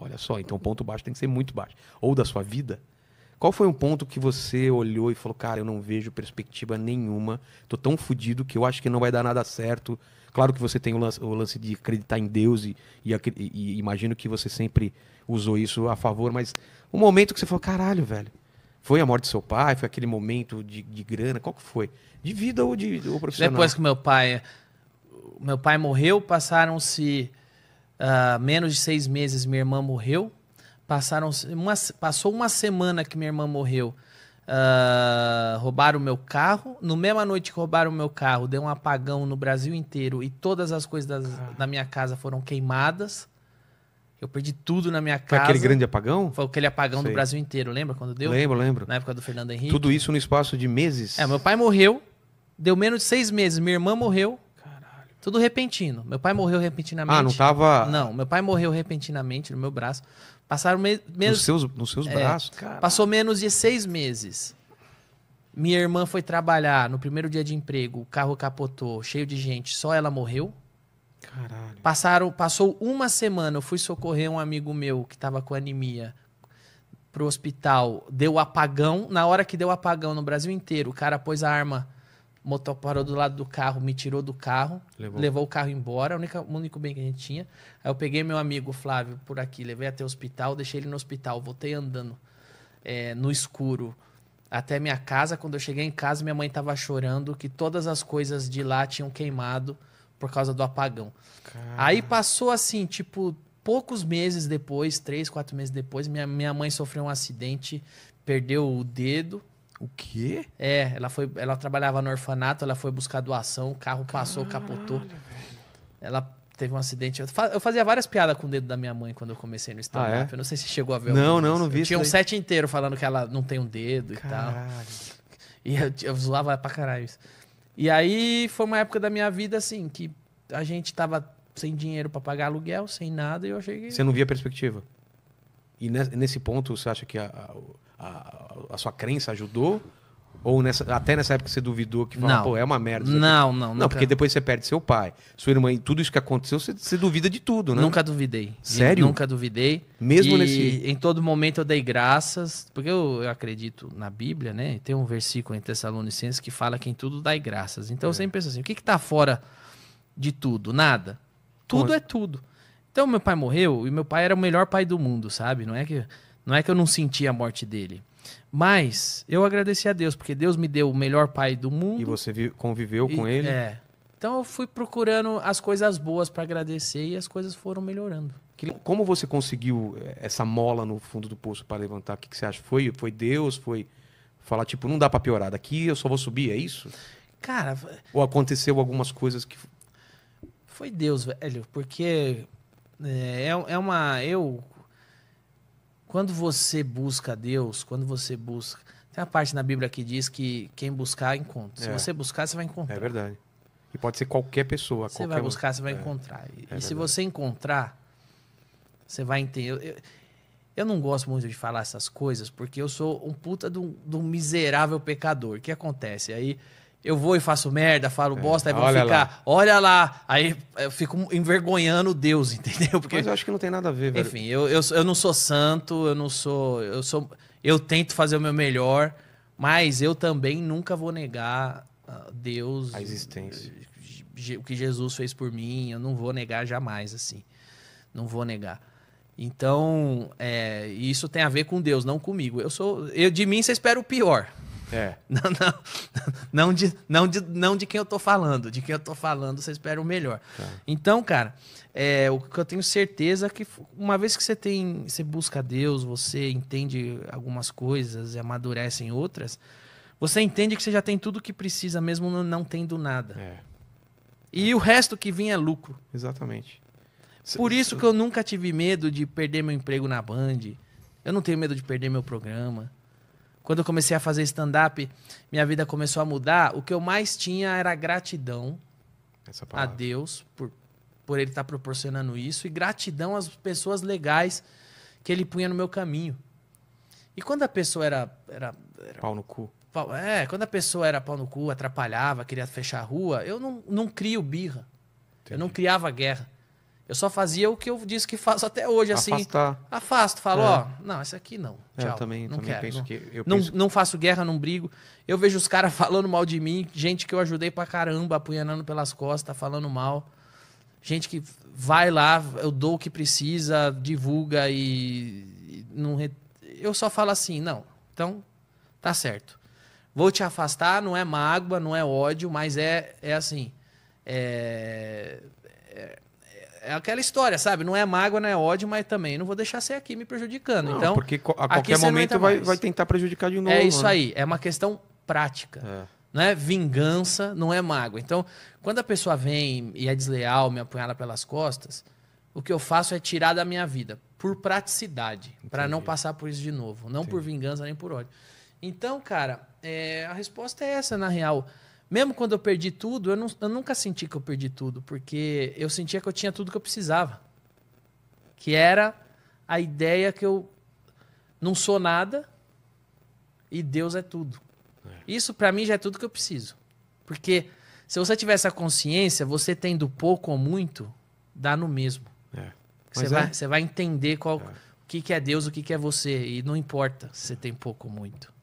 Olha só, então o ponto baixo tem que ser muito baixo. Ou da sua vida. Qual foi um ponto que você olhou e falou, cara, eu não vejo perspectiva nenhuma, tô tão fodido que eu acho que não vai dar nada certo. Claro que você tem o lance, o lance de acreditar em Deus e, e, e, imagino que você sempre usou isso a favor, mas um momento que você falou, caralho, velho, foi a morte do seu pai, foi aquele momento de, de grana, qual que foi? De vida ou de ou profissional? Depois que meu pai, meu pai morreu, passaram-se uh, menos de seis meses, minha irmã morreu. Passaram uma, passou uma semana que minha irmã morreu. Uh, roubaram o meu carro. No mesma noite que roubaram o meu carro, deu um apagão no Brasil inteiro e todas as coisas das, ah. da minha casa foram queimadas. Eu perdi tudo na minha casa. Foi aquele grande apagão? Foi aquele apagão Sei. do Brasil inteiro, lembra quando deu? Lembro, lembro. Na época do Fernando Henrique. Tudo isso no espaço de meses? É, meu pai morreu, deu menos de seis meses, minha irmã morreu, tudo repentino. Meu pai morreu repentinamente. Ah, não tava. Não, meu pai morreu repentinamente no meu braço. Passaram me menos. Nos seus, nos seus é, braços, cara. Passou menos de seis meses. Minha irmã foi trabalhar no primeiro dia de emprego, o carro capotou, cheio de gente, só ela morreu. Caralho. Passaram, passou uma semana, eu fui socorrer um amigo meu que estava com anemia pro hospital, deu apagão. Na hora que deu apagão no Brasil inteiro, o cara pôs a arma o motor parou do lado do carro, me tirou do carro, levou, levou o carro embora, o único, único bem que a gente tinha. Aí eu peguei meu amigo Flávio por aqui, levei até o hospital, deixei ele no hospital, voltei andando é, no escuro até minha casa. Quando eu cheguei em casa, minha mãe estava chorando que todas as coisas de lá tinham queimado por causa do apagão. Aí passou assim, tipo, poucos meses depois, três, quatro meses depois, minha, minha mãe sofreu um acidente, perdeu o dedo, o quê? É, ela foi, ela trabalhava no orfanato, ela foi buscar doação, o carro passou, Caralho, capotou. Velho. Ela teve um acidente. Eu fazia várias piadas com o dedo da minha mãe quando eu comecei no stand-up. Ah, é? Eu não sei se chegou a ver. Não, não, não vi. Tinha um set inteiro falando que ela não tem um dedo caralho. e tal. E eu, eu zoava pra caralho isso. E aí foi uma época da minha vida assim que a gente tava sem dinheiro para pagar aluguel, sem nada, e eu cheguei. Você não via perspectiva? E nesse ponto, você acha que a, a a, a sua crença ajudou? Ou nessa, até nessa época você duvidou que não. pô, é uma merda. Não, não, não. Não, porque depois você perde seu pai, sua irmã, e tudo isso que aconteceu, você, você duvida de tudo, né? Nunca duvidei. Sério? nunca duvidei. Mesmo e nesse. Em todo momento eu dei graças, porque eu, eu acredito na Bíblia, né? Tem um versículo em Tessalonicenses que fala que em tudo dai graças. Então é. eu sempre penso assim: o que, que tá fora de tudo? Nada. Tudo Como... é assim? tudo. Então meu pai morreu e meu pai era o melhor pai do mundo, sabe? Não é que não é que eu não senti a morte dele. Mas eu agradeci a Deus, porque Deus me deu o melhor pai do mundo. E você conviveu e, com ele? É. Então eu fui procurando as coisas boas para agradecer e as coisas foram melhorando. Como você conseguiu eh, essa mola no fundo do poço para levantar? O que, que você acha? Foi, foi Deus? Foi falar, tipo, não dá para piorar, daqui eu só vou subir, é isso? Cara. Ou aconteceu algumas coisas que. Foi Deus, velho, porque eh, é, é uma. Eu quando você busca Deus, quando você busca. Tem uma parte na Bíblia que diz que quem buscar, encontra. Se é. você buscar, você vai encontrar. É verdade. E pode ser qualquer pessoa. Você qualquer vai buscar, você vai é. encontrar. E, é se você encontrar, você vai entender. Eu, eu, eu, não gosto muito de falar essas coisas, porque eu sou um puta de um, de um miserável pecador. O que acontece? Aí eu vou e faço merda, falo é, bosta, aí vão olha ficar, lá. olha lá. Aí eh, eu fico envergonhando Deus, entendeu? Porque, Mas eu acho que não tem nada a ver, velho. Enfim, eu, eu, eu não sou santo, eu não sou. Eu sou. Eu tento fazer o meu melhor, mas eu também nunca vou negar ah, Deus. A existência. Eh, o que Jesus fez por mim, eu não vou negar jamais, assim. Não vou negar. Então, é, isso tem a ver com Deus, não comigo. Eu sou. Eu, de mim, você espera o pior. É. Não, não, não, de, não, de, não de quem eu tô falando. De quem eu tô falando, você espera o melhor. Tá. Então, cara, é, o que eu tenho certeza é que uma vez que você tem. Você busca Deus, você entende algumas coisas e amadurece em outras, você entende que você já tem tudo o que precisa, mesmo não tendo nada. É. E é. o resto que vem é lucro. Exatamente. Por isso que eu nunca tive medo de perder meu emprego na Band. Eu não tenho medo de perder meu programa. Quando eu comecei a fazer stand-up, minha vida começou a mudar. O que eu mais tinha era gratidão a Deus por, por ele estar tá proporcionando isso e gratidão às pessoas legais que ele punha no meu caminho. E quando a pessoa era. era, era pau no cu. Pau, é, quando a pessoa era pau no cu, atrapalhava, queria fechar a rua, eu não, não crio birra. Entendi. Eu não criava guerra. Eu só fazia o que eu disse que faço até hoje, assim. Afastar. Afasto, falo, é. ó, não, esse aqui não. É, tchau, eu também, não também quero, penso não, que. Eu não, penso... não faço guerra, não brigo. Eu vejo os caras falando mal de mim, gente que eu ajudei pra caramba, apunhalando pelas costas, falando mal. Gente que vai lá, eu dou o que precisa, divulga e. não re... Eu só falo assim, não. Então, tá certo. Vou te afastar, não é mágoa, não é ódio, mas é, é assim. É, é é aquela história, sabe? Não é mágoa, não é ódio, mas também não vou deixar você aqui me prejudicando. Não, então, porque a qualquer momento vai, vai, tentar prejudicar de é novo. É isso né? aí, é uma questão prática. É. Não é vingança, não é mágoa. Então, quando a pessoa vem e é desleal, me apunhala pelas costas, o que eu faço é tirar da minha vida, por praticidade, para não passar por isso de novo. Não Entendi. por vingança nem por ódio. Então, cara, é, a resposta é essa, na real mesmo quando eu perdi tudo, eu, não, eu, nunca senti que eu perdi tudo, porque eu sentia que eu tinha tudo que eu precisava. Que era a ideia que eu não sou nada e Deus é tudo. É. Isso para mim já é tudo que eu preciso. Porque se você tiver essa consciência, você tendo pouco ou muito, dá no mesmo. É. Você, é... vai, você vai entender qual, é. o que, que é Deus, o que, que é você. E não importa se você tem pouco ou muito.